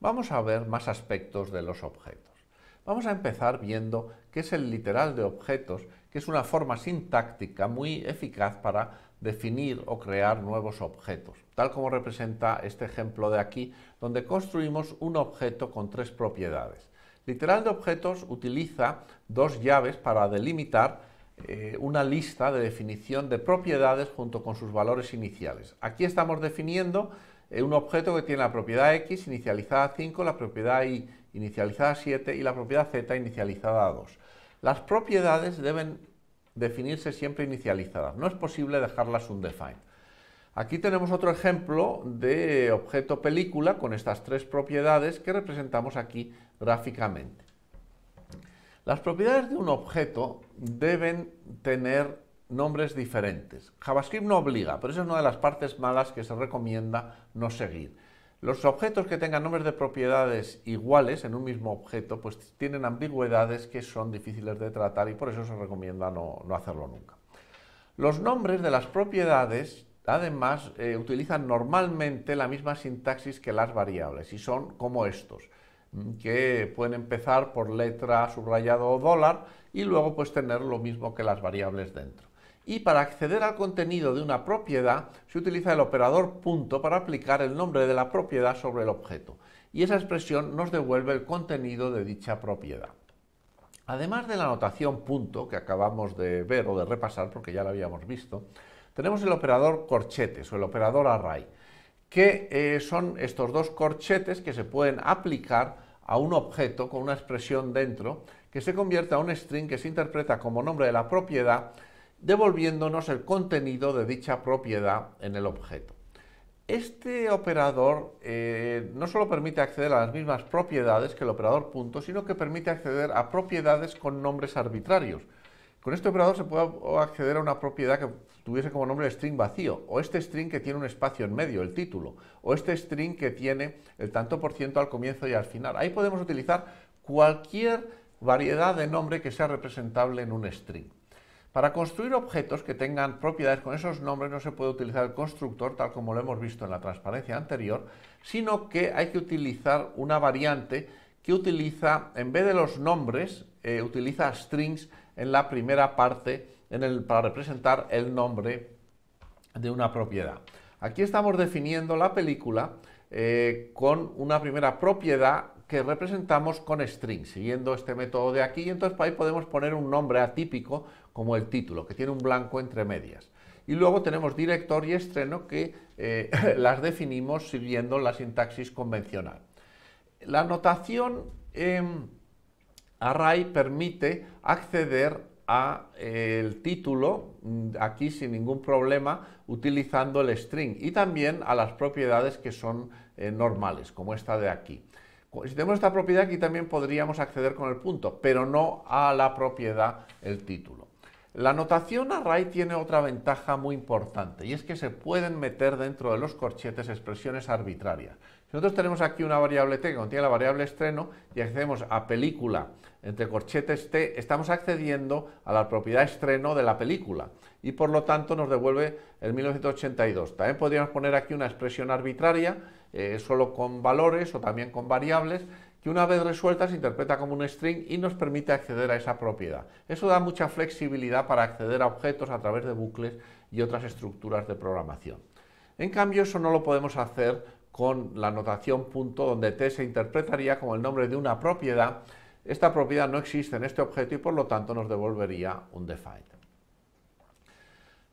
Vamos a ver más aspectos de los objetos. Vamos a empezar viendo qué es el literal de objetos, que es una forma sintáctica muy eficaz para definir o crear nuevos objetos, tal como representa este ejemplo de aquí, donde construimos un objeto con tres propiedades. Literal de objetos utiliza dos llaves para delimitar eh, una lista de definición de propiedades junto con sus valores iniciales. Aquí estamos definiendo un objeto que tiene la propiedad x inicializada a 5, la propiedad y inicializada a 7 y la propiedad z inicializada a 2. Las propiedades deben definirse siempre inicializadas, no es posible dejarlas undefined. Aquí tenemos otro ejemplo de objeto película con estas tres propiedades que representamos aquí gráficamente. Las propiedades de un objeto deben tener nombres diferentes. JavaScript no obliga, pero esa es una de las partes malas que se recomienda no seguir. Los objetos que tengan nombres de propiedades iguales en un mismo objeto, pues tienen ambigüedades que son difíciles de tratar y por eso se recomienda no, hacerlo nunca. Los nombres de las propiedades, además, eh, utilizan normalmente la misma sintaxis que las variables y son como estos mm, que pueden empezar por letra, subrayado o dólar y luego pues tener lo mismo que las variables dentro y para acceder al contenido de una propiedad se utiliza el operador punto para aplicar el nombre de la propiedad sobre el objeto y esa expresión nos devuelve el contenido de dicha propiedad. Además de la notación punto que acabamos de ver o de repasar porque ya la habíamos visto, tenemos el operador corchetes o el operador array, que eh, son estos dos corchetes que se pueden aplicar a un objeto con una expresión dentro que se convierte a un string que se interpreta como nombre de la propiedad devolviéndonos el contenido de dicha propiedad en el objeto. Este operador eh, no solo permite acceder a las mismas propiedades que el operador punto, sino que permite acceder a propiedades con nombres arbitrarios. Con este operador se puede acceder a una propiedad que tuviese como nombre string vacío, o este string que tiene un espacio en medio, el título, o este string que tiene el tanto por ciento al comienzo y al final. Ahí podemos utilizar cualquier variedad de nombre que sea representable en un string. Para construir objetos que tengan propiedades con esos nombres no se puede utilizar el constructor tal como lo hemos visto en la transparencia anterior, sino que hay que utilizar una variante que utiliza, en vez de los nombres, eh, utiliza strings en la primera parte para representar el nombre de una propiedad. Aquí estamos definiendo la película eh, con una primera propiedad que representamos con string, siguiendo este método de aquí, y entonces ahí podemos poner un nombre atípico como el título, que tiene un blanco entre medias. Y luego tenemos director y estreno que eh, las definimos siguiendo la sintaxis convencional. La notación em, array permite acceder al eh, título mm, aquí sin ningún problema utilizando el string y también a las propiedades que son eh, normales, como esta de aquí si tenemos esta propiedad aquí también podríamos acceder con el punto, pero no a la propiedad el título. La notación array tiene otra ventaja muy importante y es que se pueden meter dentro de los corchetes expresiones arbitrarias. Si nosotros tenemos aquí una variable t que contiene la variable estreno y accedemos a película entre corchetes t, estamos accediendo a la propiedad estreno de la película y por lo tanto nos devuelve el 1982. También podríamos poner aquí una expresión arbitraria eh, solo con valores o también con variables, que una vez resuelta se interpreta como un string y nos permite acceder a esa propiedad. Eso da mucha flexibilidad para acceder a objetos a través de bucles y otras estructuras de programación. En cambio, eso no lo podemos hacer con la notación punto, donde t se interpretaría como el nombre de una propiedad. Esta propiedad no existe en este objeto y por lo tanto nos devolvería un defined.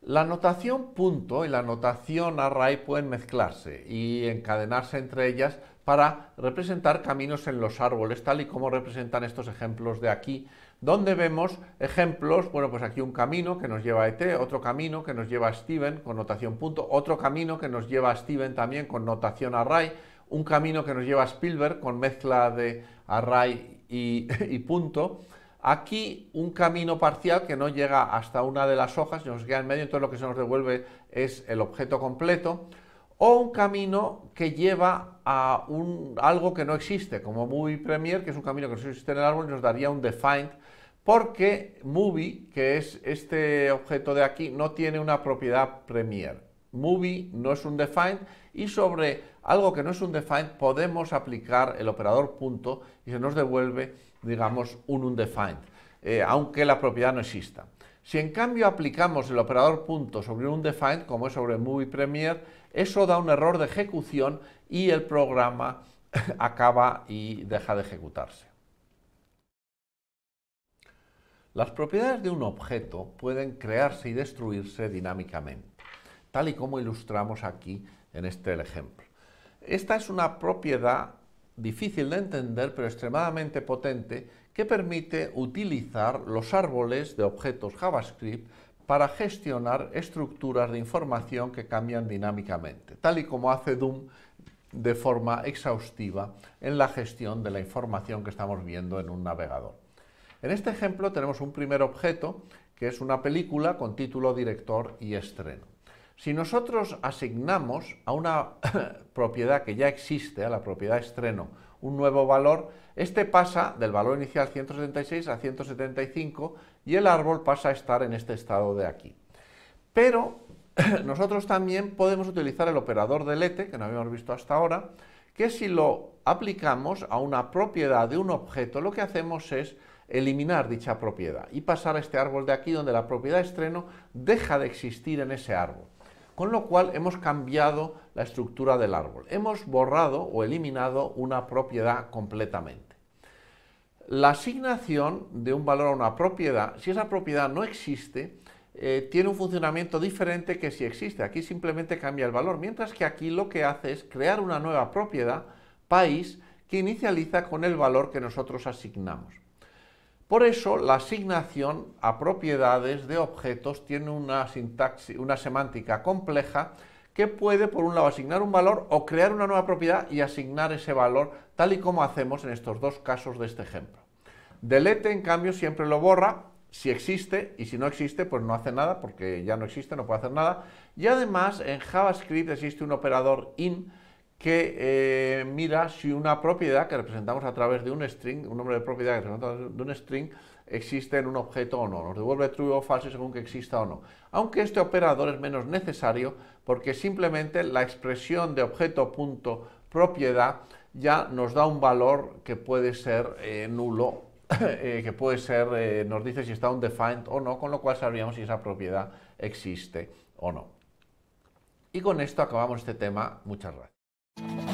La notación punto y la notación array pueden mezclarse y encadenarse entre ellas para representar caminos en los árboles, tal y como representan estos ejemplos de aquí, donde vemos ejemplos, bueno, pues aquí un camino que nos lleva a ET, otro camino que nos lleva a Steven con notación punto, otro camino que nos lleva a Steven también con notación array, un camino que nos lleva a Spielberg con mezcla de array y punto, Aquí un camino parcial que no llega hasta una de las hojas, nos queda en medio, entonces lo que se nos devuelve es el objeto completo, o un camino que lleva a un, algo que no existe, como Movie Premier, que es un camino que no existe en el árbol, nos daría un defined, porque Movie, que es este objeto de aquí, no tiene una propiedad Premier. Movie no es un define y sobre algo que no es un define podemos aplicar el operador punto y se nos devuelve digamos, un undefined, eh, aunque la propiedad no exista. Si en cambio aplicamos el operador punto sobre un undefined, como es sobre Movie Premiere, eso da un error de ejecución y el programa acaba y deja de ejecutarse. Las propiedades de un objeto pueden crearse y destruirse dinámicamente, tal y como ilustramos aquí en este ejemplo. Esta es una propiedad difícil de entender pero extremadamente potente que permite utilizar los árboles de objetos JavaScript para gestionar estructuras de información que cambian dinámicamente, tal y como hace Doom de forma exhaustiva en la gestión de la información que estamos viendo en un navegador. En este ejemplo tenemos un primer objeto que es una película con título, director y estreno. Si nosotros asignamos a una propiedad que ya existe, a la propiedad estreno, un nuevo valor, este pasa del valor inicial 176 a 175 y el árbol pasa a estar en este estado de aquí. Pero nosotros también podemos utilizar el operador delete, e, que no habíamos visto hasta ahora, que si lo aplicamos a una propiedad de un objeto, lo que hacemos es eliminar dicha propiedad y pasar a este árbol de aquí donde la propiedad estreno deja de existir en ese árbol con lo cual hemos cambiado la estructura del árbol. Hemos borrado o eliminado una propiedad completamente. La asignación de un valor a una propiedad, si esa propiedad no existe, eh, tiene un funcionamiento diferente que si existe. Aquí simplemente cambia el valor, mientras que aquí lo que hace es crear una nueva propiedad, país, que inicializa con el valor que nosotros asignamos. Por eso, la asignación a propiedades de objetos tiene una, sintaxis, una semántica compleja que puede, por un lado, asignar un valor o crear una nueva propiedad y asignar ese valor, tal y como hacemos en estos dos casos de este ejemplo. Delete, en cambio, siempre lo borra si existe y si no existe, pues no hace nada porque ya no existe, no puede hacer nada. Y además, en JavaScript existe un operador in que eh, mira si una propiedad que representamos a través de un string, un nombre de propiedad que representamos de un string, existe en un objeto o no. Nos devuelve true o false según que exista o no. Aunque este operador es menos necesario porque simplemente la expresión de objeto.propiedad ya nos da un valor que puede ser eh, nulo, eh, que puede ser, nos dice si está undefined o no, con lo cual sabríamos si esa propiedad existe o no. Y con esto acabamos este tema. Muchas gracias. you